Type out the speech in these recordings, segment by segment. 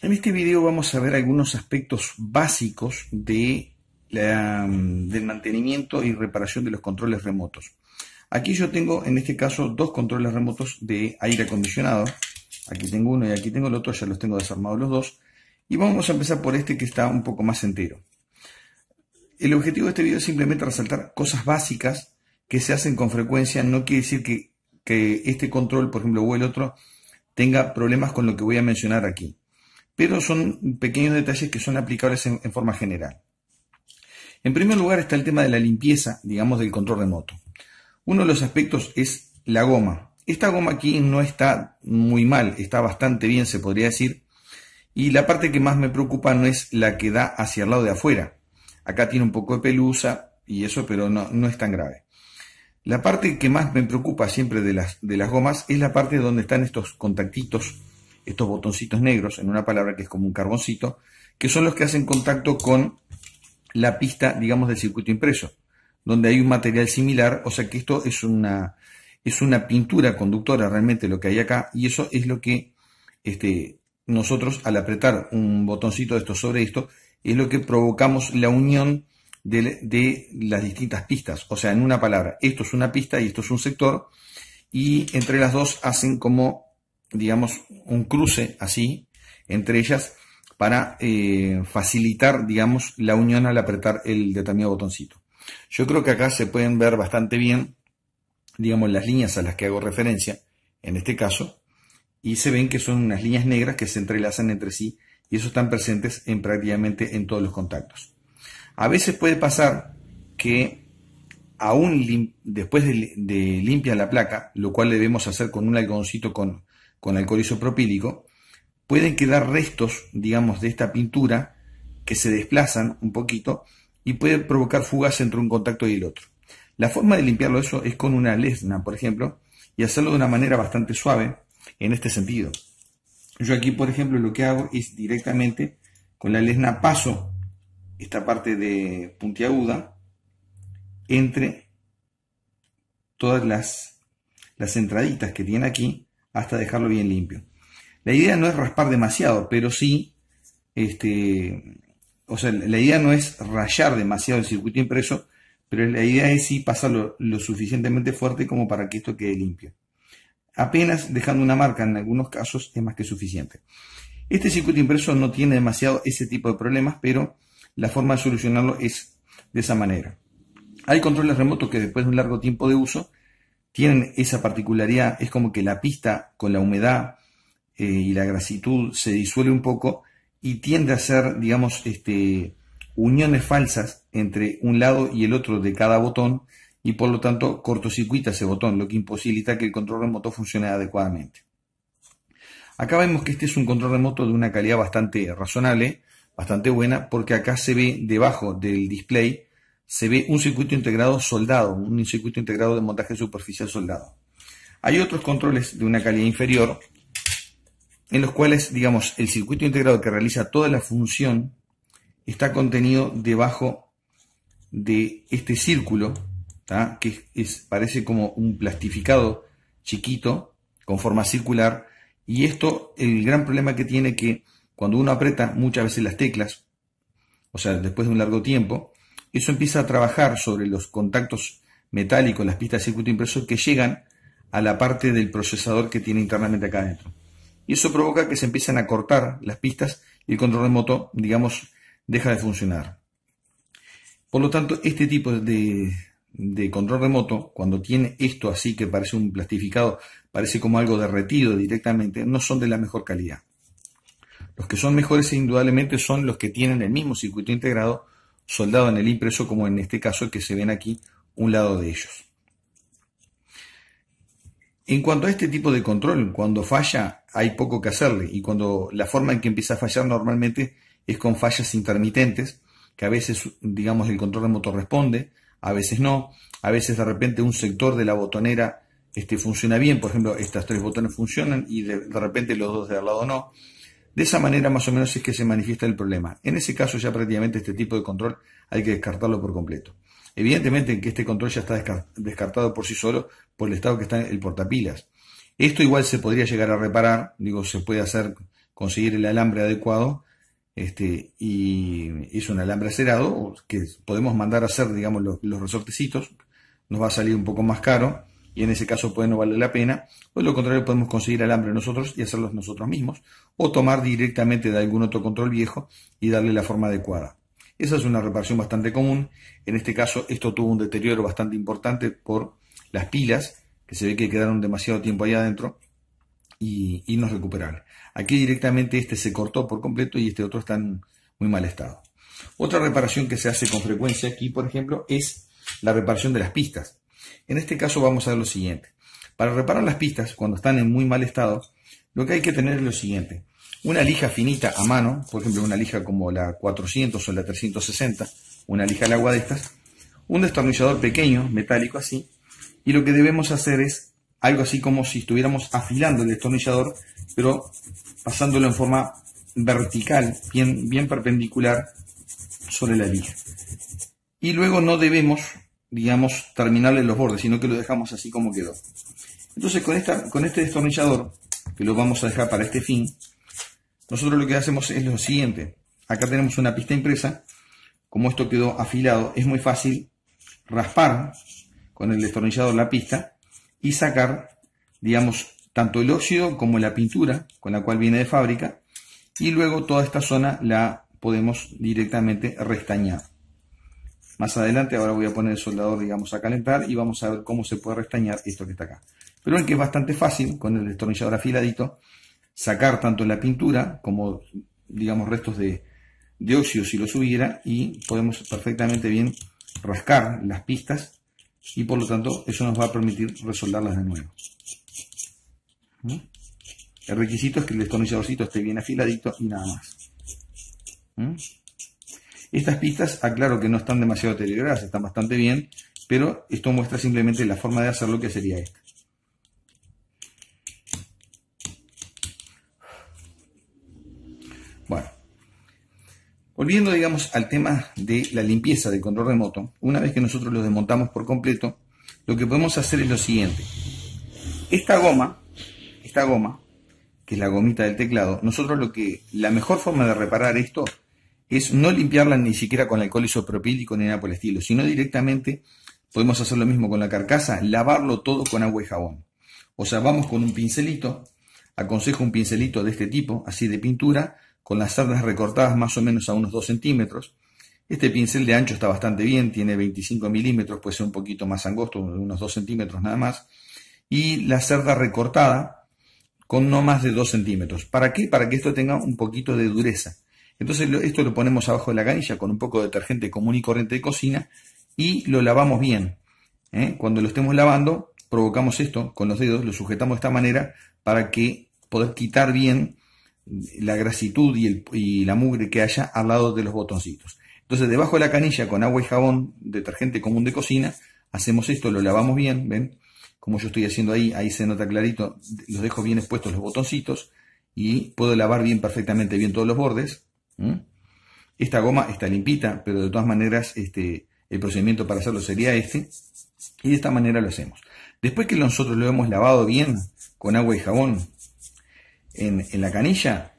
En este video vamos a ver algunos aspectos básicos del mantenimiento y reparación de los controles remotos. Aquí yo tengo, en este caso, dos controles remotos de aire acondicionado. Aquí tengo uno y aquí tengo el otro, ya los tengo desarmados los dos. Y vamos a empezar por este que está un poco más entero. El objetivo de este video es simplemente resaltar cosas básicas que se hacen con frecuencia. No quiere decir que este control, por ejemplo, o el otro, tenga problemas con lo que voy a mencionar aquí pero son pequeños detalles que son aplicables en, forma general. En primer lugar está el tema de la limpieza, digamos, del control remoto. Uno de los aspectos es la goma. Esta goma aquí no está muy mal, está bastante bien, se podría decir. Y la parte que más me preocupa no es la que da hacia el lado de afuera. Acá tiene un poco de pelusa y eso, pero no, es tan grave. La parte que más me preocupa siempre de las, de las gomas es la parte donde están estos contactitos estos botoncitos negros, en una palabra que es como un carboncito, que son los que hacen contacto con la pista, digamos, del circuito impreso, donde hay un material similar, o sea que esto es una, es una pintura conductora realmente lo que hay acá, y eso es lo que este, nosotros al apretar un botoncito de esto sobre esto, es lo que provocamos la unión de, de las distintas pistas, o sea, en una palabra, esto es una pista y esto es un sector, y entre las dos hacen como digamos, un cruce así entre ellas para eh, facilitar, digamos, la unión al apretar el determinado botoncito. Yo creo que acá se pueden ver bastante bien, digamos, las líneas a las que hago referencia, en este caso, y se ven que son unas líneas negras que se entrelazan entre sí y eso están presentes en prácticamente en todos los contactos. A veces puede pasar que aún después de, limpiar la placa, lo cual debemos hacer con un algodoncito con, con alcohol isopropílico, pueden quedar restos, digamos, de esta pintura que se desplazan un poquito y pueden provocar fugas entre un contacto y el otro. La forma de limpiarlo eso es con una lesna, por ejemplo, y hacerlo de una manera bastante suave en este sentido. Yo aquí, por ejemplo, lo que hago es directamente con la lesna paso esta parte de puntiaguda entre todas las, las entraditas que tiene aquí hasta dejarlo bien limpio. La idea no es raspar demasiado, pero sí, este, o sea, la idea no es rayar demasiado el circuito impreso, pero la idea es sí pasarlo lo suficientemente fuerte como para que esto quede limpio. Apenas dejando una marca en algunos casos es más que suficiente. Este circuito impreso no tiene demasiado ese tipo de problemas, pero la forma de solucionarlo es de esa manera. Hay controles remotos que después de un largo tiempo de uso tienen esa particularidad, es como que la pista con la humedad eh, y la grasitud se disuelve un poco y tiende a hacer, digamos, este, uniones falsas entre un lado y el otro de cada botón y por lo tanto cortocircuita ese botón, lo que imposibilita que el control remoto funcione adecuadamente. Acá vemos que este es un control remoto de una calidad bastante razonable, bastante buena, porque acá se ve debajo del display se ve un circuito integrado soldado, un circuito integrado de montaje superficial soldado. Hay otros controles de una calidad inferior en los cuales, digamos, el circuito integrado que realiza toda la función está contenido debajo de este círculo, que es, parece como un plastificado chiquito con forma circular. Y esto, el gran problema que tiene que cuando uno aprieta muchas veces las teclas, o sea, después de un largo tiempo, eso empieza a trabajar sobre los contactos metálicos, las pistas de circuito impreso que llegan a la parte del procesador que tiene internamente acá adentro. Y eso provoca que se empiezan a cortar las pistas y el control remoto, digamos, deja de funcionar. Por lo tanto, este tipo de, de control remoto, cuando tiene esto así que parece un plastificado, parece como algo derretido directamente, no son de la mejor calidad. Los que son mejores indudablemente son los que tienen el mismo circuito integrado, soldado en el impreso como en este caso que se ven aquí un lado de ellos. En cuanto a este tipo de control, cuando falla hay poco que hacerle y cuando la forma en que empieza a fallar normalmente es con fallas intermitentes, que a veces, digamos, el control motor responde, a veces no, a veces de repente un sector de la botonera este, funciona bien, por ejemplo, estas tres botones funcionan y de repente los dos de al lado no. De esa manera más o menos es que se manifiesta el problema. En ese caso ya prácticamente este tipo de control hay que descartarlo por completo. Evidentemente que este control ya está descartado por sí solo por el estado que está en el portapilas. Esto igual se podría llegar a reparar, digo, se puede hacer conseguir el alambre adecuado, este, y es un alambre acerado que podemos mandar a hacer, digamos, los resortecitos, nos va a salir un poco más caro, y en ese caso puede no valer la pena, o pues, lo contrario podemos conseguir alambre nosotros y hacerlos nosotros mismos, o tomar directamente de algún otro control viejo y darle la forma adecuada. Esa es una reparación bastante común, en este caso esto tuvo un deterioro bastante importante por las pilas, que se ve que quedaron demasiado tiempo ahí adentro, y, y no recuperar Aquí directamente este se cortó por completo y este otro está en muy mal estado. Otra reparación que se hace con frecuencia aquí, por ejemplo, es la reparación de las pistas. En este caso vamos a ver lo siguiente. Para reparar las pistas cuando están en muy mal estado, lo que hay que tener es lo siguiente. Una lija finita a mano, por ejemplo una lija como la 400 o la 360, una lija al agua de estas, un destornillador pequeño, metálico así, y lo que debemos hacer es algo así como si estuviéramos afilando el destornillador, pero pasándolo en forma vertical, bien, bien perpendicular sobre la lija. Y luego no debemos digamos, terminarle los bordes, sino que lo dejamos así como quedó. Entonces con, esta, con este destornillador, que lo vamos a dejar para este fin, nosotros lo que hacemos es lo siguiente. Acá tenemos una pista impresa, como esto quedó afilado, es muy fácil raspar con el destornillador la pista y sacar, digamos, tanto el óxido como la pintura con la cual viene de fábrica y luego toda esta zona la podemos directamente restañar. Más adelante ahora voy a poner el soldador, digamos, a calentar y vamos a ver cómo se puede restañar esto que está acá. Pero ven que es bastante fácil con el destornillador afiladito sacar tanto la pintura como, digamos, restos de, de óxido si lo hubiera y podemos perfectamente bien rascar las pistas y por lo tanto eso nos va a permitir resoldarlas de nuevo. ¿Mm? El requisito es que el destornilladorcito esté bien afiladito y nada más. ¿Mm? Estas pistas, aclaro ah, que no están demasiado deterioradas, están bastante bien, pero esto muestra simplemente la forma de hacerlo que sería esta. Bueno, volviendo digamos al tema de la limpieza del control remoto, una vez que nosotros lo desmontamos por completo, lo que podemos hacer es lo siguiente. Esta goma, esta goma, que es la gomita del teclado, nosotros lo que, la mejor forma de reparar esto es no limpiarla ni siquiera con alcohol isopropílico ni nada por el estilo, sino directamente podemos hacer lo mismo con la carcasa, lavarlo todo con agua y jabón. O sea, vamos con un pincelito, aconsejo un pincelito de este tipo, así de pintura, con las cerdas recortadas más o menos a unos 2 centímetros. Este pincel de ancho está bastante bien, tiene 25 milímetros, puede ser un poquito más angosto, unos 2 centímetros nada más. Y la cerda recortada con no más de 2 centímetros. ¿Para qué? Para que esto tenga un poquito de dureza. Entonces esto lo ponemos abajo de la canilla con un poco de detergente común y corriente de cocina y lo lavamos bien. ¿eh? Cuando lo estemos lavando, provocamos esto con los dedos, lo sujetamos de esta manera para que podamos quitar bien la grasitud y, y la mugre que haya al lado de los botoncitos. Entonces debajo de la canilla con agua y jabón, detergente común de cocina, hacemos esto, lo lavamos bien, ¿ven? Como yo estoy haciendo ahí, ahí se nota clarito, los dejo bien expuestos los botoncitos y puedo lavar bien perfectamente bien todos los bordes ¿Mm? Esta goma está limpita, pero de todas maneras este, el procedimiento para hacerlo sería este. Y de esta manera lo hacemos. Después que nosotros lo hemos lavado bien con agua y jabón en, en la canilla,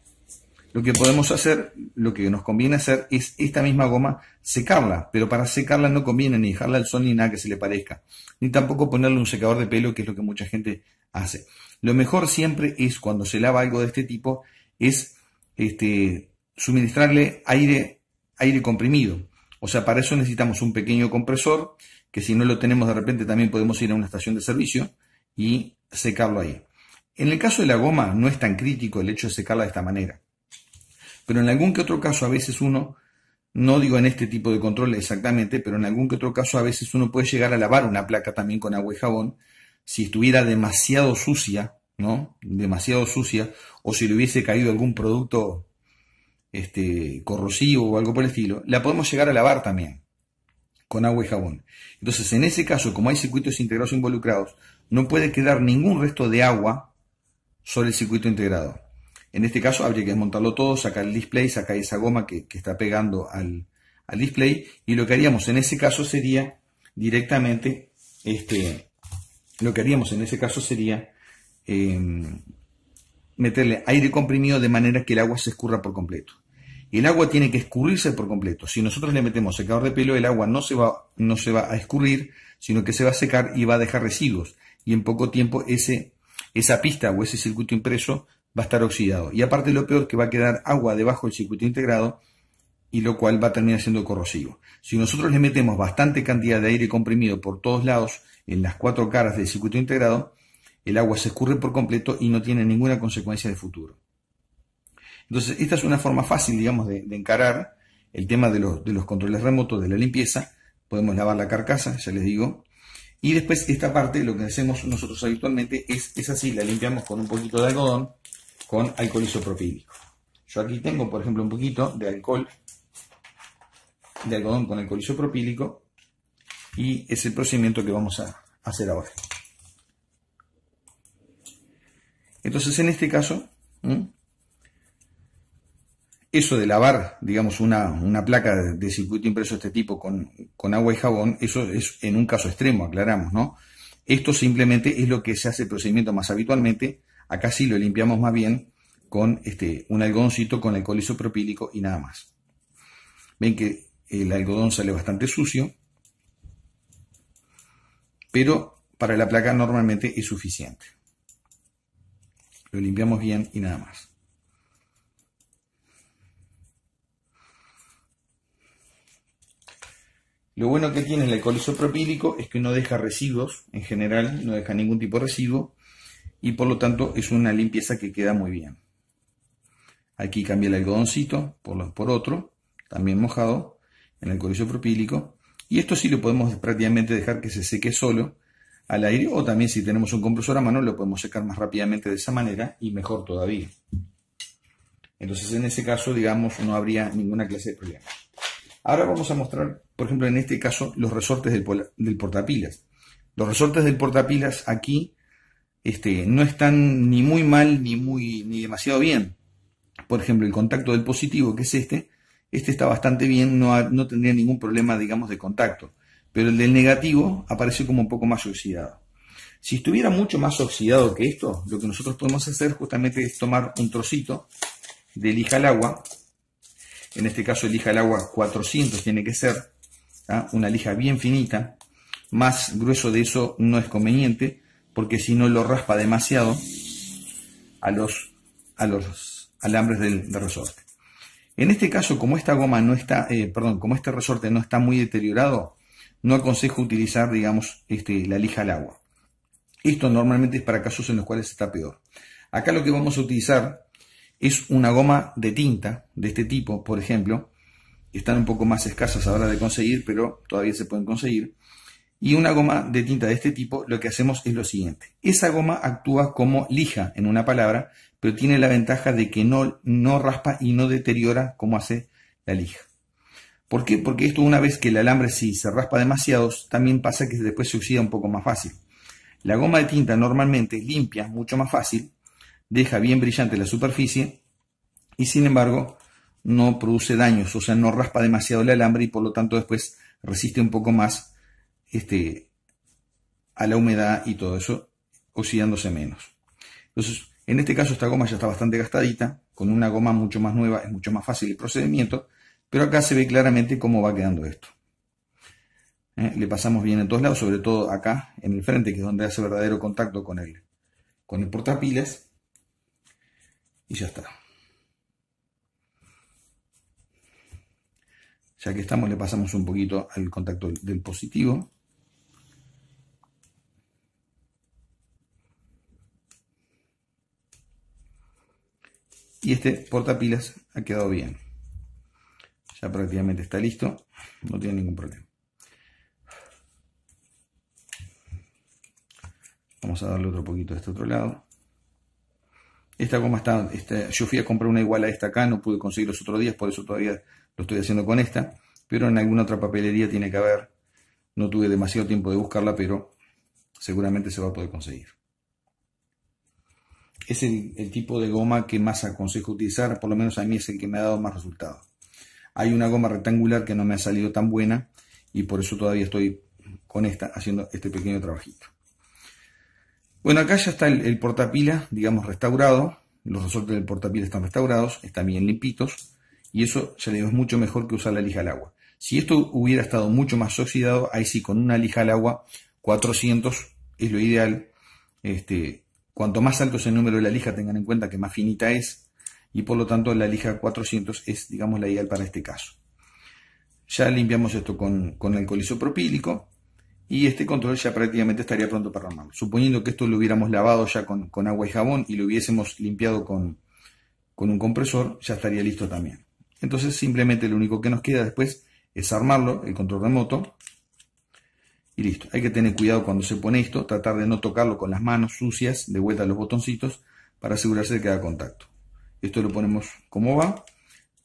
lo que podemos hacer, lo que nos conviene hacer es esta misma goma secarla, pero para secarla no conviene ni dejarla al sol ni nada que se le parezca, ni tampoco ponerle un secador de pelo, que es lo que mucha gente hace. Lo mejor siempre es cuando se lava algo de este tipo, es este, suministrarle aire, aire comprimido. O sea, para eso necesitamos un pequeño compresor, que si no lo tenemos de repente también podemos ir a una estación de servicio y secarlo ahí. En el caso de la goma no es tan crítico el hecho de secarla de esta manera. Pero en algún que otro caso a veces uno, no digo en este tipo de control exactamente, pero en algún que otro caso a veces uno puede llegar a lavar una placa también con agua y jabón si estuviera demasiado sucia, ¿no? Demasiado sucia o si le hubiese caído algún producto este, corrosivo o algo por el estilo, la podemos llegar a lavar también con agua y jabón. Entonces, en ese caso, como hay circuitos integrados involucrados, no puede quedar ningún resto de agua sobre el circuito integrado. En este caso, habría que desmontarlo todo, sacar el display, sacar esa goma que, está pegando al, display. Y lo que haríamos en ese caso sería directamente, este, lo que haríamos en ese caso sería em, meterle aire comprimido de manera que el agua se escurra por completo el agua tiene que escurrirse por completo. Si nosotros le metemos secador de pelo, el agua no se va, no se va a escurrir, sino que se va a secar y va a dejar residuos. Y en poco tiempo esa pista o ese circuito impreso va a estar oxidado. Y aparte lo peor es que va a quedar agua debajo del circuito integrado y lo cual va a terminar siendo corrosivo. Si nosotros le metemos bastante cantidad de aire comprimido por todos lados en las cuatro caras del circuito integrado, el agua se escurre por completo y no tiene ninguna consecuencia de futuro. Entonces, esta es una forma fácil, digamos, de, encarar el tema de los, controles remotos, de la limpieza. Podemos lavar la carcasa, ya les digo. Y después esta parte, lo que hacemos nosotros habitualmente es, así, la limpiamos con un poquito de algodón, con alcohol isopropílico. Yo aquí tengo, por ejemplo, un poquito de alcohol, de algodón con alcohol isopropílico, y es el procedimiento que vamos a hacer ahora. Entonces, en este caso, eso de lavar, digamos, una, placa de, circuito impreso de este tipo con, agua y jabón, eso es en un caso extremo, aclaramos, ¿no? Esto simplemente es lo que se hace el procedimiento más habitualmente. Acá sí lo limpiamos más bien con este, un algodoncito con alcohol isopropílico y nada más. Ven que el algodón sale bastante sucio, pero para la placa normalmente es suficiente. Lo limpiamos bien y nada más. Lo bueno que tiene el alcohol propílico es que no deja residuos, en general no deja ningún tipo de residuo y por lo tanto es una limpieza que queda muy bien. Aquí cambia el algodoncito por, otro, también mojado, en alcohol propílico. y esto sí lo podemos prácticamente dejar que se seque solo al aire o también si tenemos un compresor a mano lo podemos secar más rápidamente de esa manera y mejor todavía. Entonces en ese caso digamos no habría ninguna clase de problema. Ahora vamos a mostrar, por ejemplo, en este caso, los resortes del, portapilas. Los resortes del portapilas aquí este, no están ni muy mal ni, muy, ni demasiado bien. Por ejemplo, el contacto del positivo, que es este, este está bastante bien, no, no tendría ningún problema, digamos, de contacto. Pero el del negativo aparece como un poco más oxidado. Si estuviera mucho más oxidado que esto, lo que nosotros podemos hacer justamente es tomar un trocito de lija al agua en este caso elija el agua 400 tiene que ser, ¿ah? una lija bien finita. Más grueso de eso no es conveniente porque si no lo raspa demasiado a los, a los alambres del, resorte. En este caso, como esta goma no está, eh, perdón, como este resorte no está muy deteriorado, no aconsejo utilizar, digamos, este, la lija al agua. Esto normalmente es para casos en los cuales está peor. Acá lo que vamos a utilizar es una goma de tinta de este tipo, por ejemplo, están un poco más escasas ahora de conseguir, pero todavía se pueden conseguir. Y una goma de tinta de este tipo, lo que hacemos es lo siguiente. Esa goma actúa como lija, en una palabra, pero tiene la ventaja de que no, no raspa y no deteriora como hace la lija. ¿Por qué? Porque esto una vez que el alambre sí se raspa demasiado, también pasa que después se oxida un poco más fácil. La goma de tinta normalmente limpia, mucho más fácil, deja bien brillante la superficie y sin embargo no produce daños, o sea, no raspa demasiado el alambre y por lo tanto después resiste un poco más este, a la humedad y todo eso, oxidándose menos. Entonces, en este caso esta goma ya está bastante gastadita, con una goma mucho más nueva es mucho más fácil el procedimiento, pero acá se ve claramente cómo va quedando esto. ¿Eh? Le pasamos bien en todos lados, sobre todo acá en el frente, que es donde hace verdadero contacto con el, con el portapilas y ya está. Ya que estamos, le pasamos un poquito al contacto del positivo. Y este portapilas ha quedado bien. Ya prácticamente está listo, no tiene ningún problema. Vamos a darle otro poquito a este otro lado esta goma está, yo fui a comprar una igual a esta acá, no pude conseguir los otros días, por eso todavía lo estoy haciendo con esta, pero en alguna otra papelería tiene que haber, no tuve demasiado tiempo de buscarla, pero seguramente se va a poder conseguir. Es el, el tipo de goma que más aconsejo utilizar, por lo menos a mí es el que me ha dado más resultados. Hay una goma rectangular que no me ha salido tan buena y por eso todavía estoy con esta haciendo este pequeño trabajito. Bueno, acá ya está el, portapila, digamos, restaurado. Los resortes del portapila están restaurados, están bien limpitos. Y eso, se le es mucho mejor que usar la lija al agua. Si esto hubiera estado mucho más oxidado, ahí sí, con una lija al agua, 400 es lo ideal. Este, cuanto más alto es el número de la lija, tengan en cuenta que más finita es. Y por lo tanto, la lija 400 es, digamos, la ideal para este caso. Ya limpiamos esto con, con alcohol isopropílico y este control ya prácticamente estaría pronto para armarlo. Suponiendo que esto lo hubiéramos lavado ya con, agua y jabón y lo hubiésemos limpiado con, un compresor, ya estaría listo también. Entonces simplemente lo único que nos queda después es armarlo, el control remoto, y listo. Hay que tener cuidado cuando se pone esto, tratar de no tocarlo con las manos sucias, de vuelta a los botoncitos, para asegurarse de que haga contacto. Esto lo ponemos como va,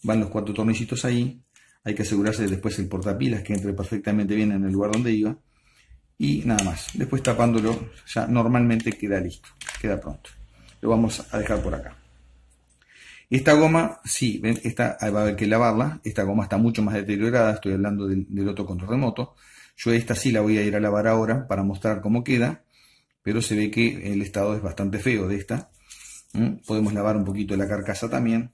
van los cuatro tornillitos ahí, hay que asegurarse después el portapilas que entre perfectamente bien en el lugar donde iba, y nada más. Después tapándolo ya normalmente queda listo, queda pronto. Lo vamos a dejar por acá. Esta goma, sí, ven, esta va a haber que lavarla. Esta goma está mucho más deteriorada. Estoy hablando del, otro control remoto. Yo esta sí la voy a ir a lavar ahora para mostrar cómo queda. Pero se ve que el estado es bastante feo de esta. Podemos lavar un poquito la carcasa también.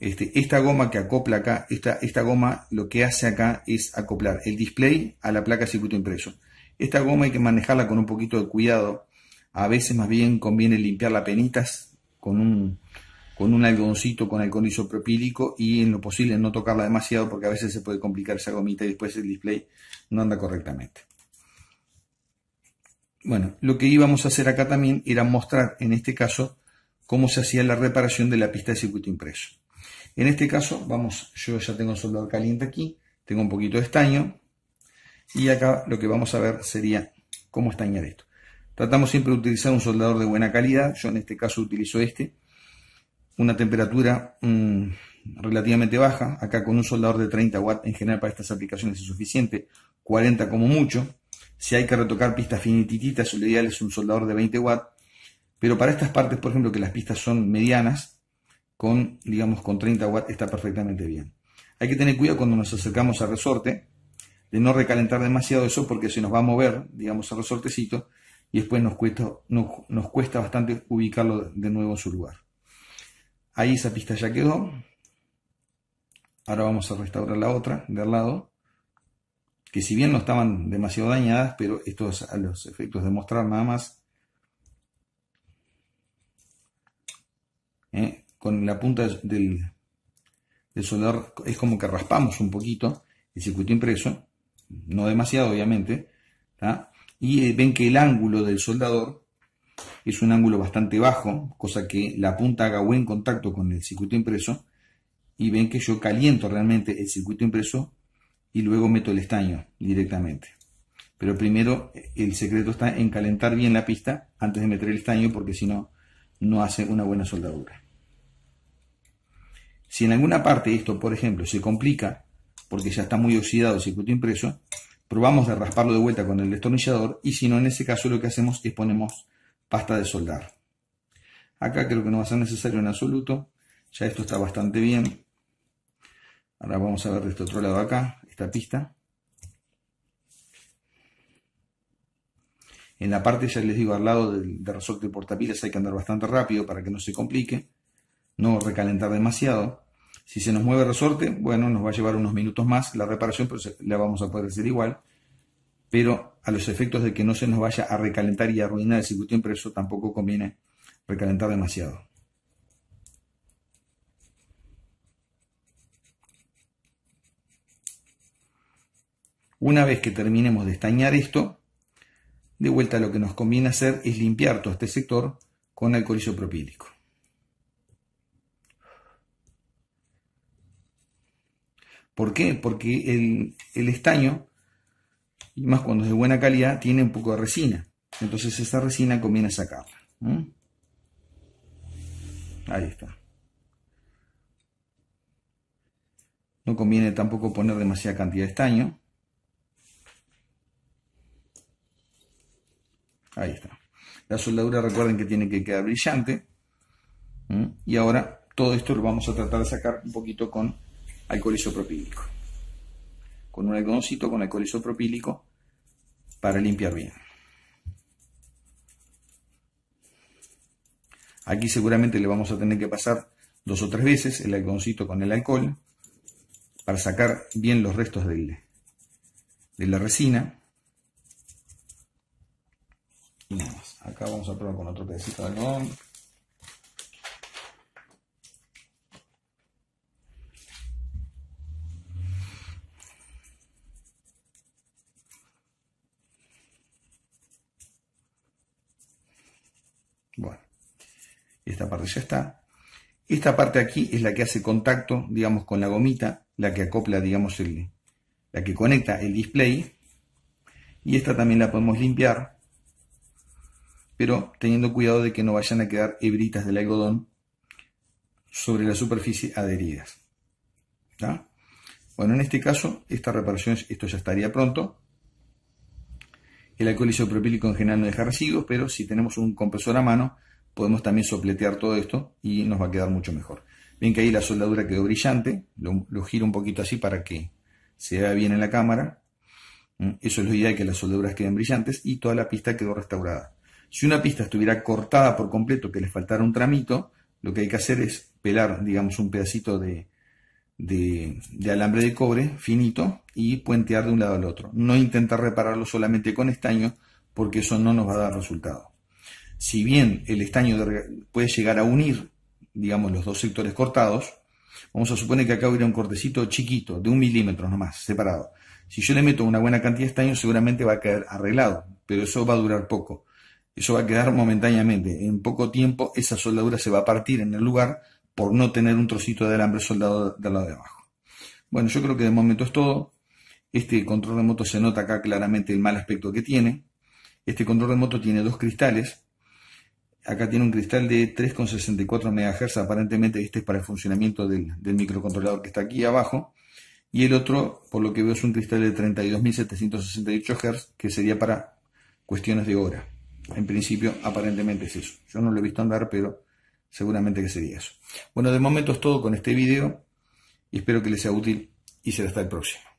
Este, esta goma que acopla acá, esta, esta goma lo que hace acá es acoplar el display a la placa circuito impreso. Esta goma hay que manejarla con un poquito de cuidado. A veces más bien conviene limpiarla penitas con un, con un algodoncito con alcohol isopropílico y en lo posible no tocarla demasiado porque a veces se puede complicar esa gomita y después el display no anda correctamente. Bueno, lo que íbamos a hacer acá también era mostrar en este caso cómo se hacía la reparación de la pista de circuito impreso. En este caso, vamos, yo ya tengo el soldador caliente aquí, tengo un poquito de estaño, y acá lo que vamos a ver sería cómo estañar esto. Tratamos siempre de utilizar un soldador de buena calidad. Yo en este caso utilizo este. Una temperatura mm, relativamente baja. Acá con un soldador de 30 watts en general para estas aplicaciones es suficiente. 40 como mucho. Si hay que retocar pistas finititas, lo ideal es un soldador de 20 watts. Pero para estas partes, por ejemplo, que las pistas son medianas, con, digamos, con 30 watts está perfectamente bien. Hay que tener cuidado cuando nos acercamos al resorte, de no recalentar demasiado eso porque se nos va a mover, digamos, el resortecito y después nos cuesta, cuesta bastante ubicarlo de nuevo en su lugar. Ahí esa pista ya quedó. Ahora vamos a restaurar la otra de al lado, que si bien no estaban demasiado dañadas, pero esto es a los efectos de mostrar nada más. Eh, con la punta del, del soldador es como que raspamos un poquito el circuito impreso no demasiado obviamente, y eh, ven que el ángulo del soldador es un ángulo bastante bajo, cosa que la punta haga buen contacto con el circuito impreso, y ven que yo caliento realmente el circuito impreso y luego meto el estaño directamente. Pero primero eh, el secreto está en calentar bien la pista antes de meter el estaño porque si no, no hace una buena soldadura. Si en alguna parte esto, por ejemplo, se complica, porque ya está muy oxidado el circuito impreso, probamos de rasparlo de vuelta con el destornillador y si no, en ese caso lo que hacemos es ponemos pasta de soldar. Acá creo que no va a ser necesario en absoluto, ya esto está bastante bien. Ahora vamos a ver de este otro lado acá, esta pista. En la parte, ya les digo, al lado del, del resorte de portapilas hay que andar bastante rápido para que no se complique, no recalentar demasiado. Si se nos mueve el resorte, bueno, nos va a llevar unos minutos más la reparación, pero la vamos a poder hacer igual. Pero a los efectos de que no se nos vaya a recalentar y arruinar el circuito impreso, tampoco conviene recalentar demasiado. Una vez que terminemos de estañar esto, de vuelta lo que nos conviene hacer es limpiar todo este sector con alcohol isopropílico. ¿Por qué? Porque el, estaño, y más cuando es de buena calidad, tiene un poco de resina. Entonces esa resina conviene sacarla. Ahí está. No conviene tampoco poner demasiada cantidad de estaño. Ahí está. La soldadura recuerden que tiene que quedar brillante. Y ahora todo esto lo vamos a tratar de sacar un poquito con alcohol isopropílico. Con un algodoncito con alcohol isopropílico para limpiar bien. Aquí seguramente le vamos a tener que pasar dos o tres veces el algodoncito con el alcohol para sacar bien los restos de de la resina. Y nada más. Acá vamos a probar con otro pedacito de algodón. Bueno, esta parte ya está. Esta parte aquí es la que hace contacto, digamos, con la gomita, la que acopla, digamos, el, la que conecta el display. Y esta también la podemos limpiar, pero teniendo cuidado de que no vayan a quedar hebritas del algodón sobre la superficie adheridas. Bueno, en este caso, esta reparación, esto ya estaría pronto. El alcohol isopropílico en general no deja residuos, pero si tenemos un compresor a mano, podemos también sopletear todo esto y nos va a quedar mucho mejor. Ven que ahí la soldadura quedó brillante, lo, giro un poquito así para que se vea bien en la cámara. Mm, eso es lo ideal, que las soldaduras queden brillantes y toda la pista quedó restaurada. Si una pista estuviera cortada por completo, que le faltara un tramito, lo que hay que hacer es pelar, digamos, un pedacito de, de, alambre de cobre finito y puentear de un lado al otro. No intentar repararlo solamente con estaño porque eso no nos va a dar resultado. Si bien el estaño puede llegar a unir, digamos, los dos sectores cortados, vamos a suponer que acá hubiera un cortecito chiquito de un milímetro nomás, separado. Si yo le meto una buena cantidad de estaño, seguramente va a quedar arreglado, pero eso va a durar poco. Eso va a quedar momentáneamente. En poco tiempo, esa soldadura se va a partir en el lugar por no tener un trocito de alambre soldado del lado de abajo. Bueno, yo creo que de momento es todo. Este control remoto se nota acá claramente el mal aspecto que tiene. Este control remoto tiene dos cristales. Acá tiene un cristal de 3,64 MHz, aparentemente este es para el funcionamiento del, microcontrolador que está aquí abajo. Y el otro, por lo que veo, es un cristal de 32.768 Hz, que sería para cuestiones de hora. En principio, aparentemente es eso. Yo no lo he visto andar, pero seguramente que sería eso. Bueno, de momento es todo con este vídeo y espero que les sea útil y será hasta el próximo.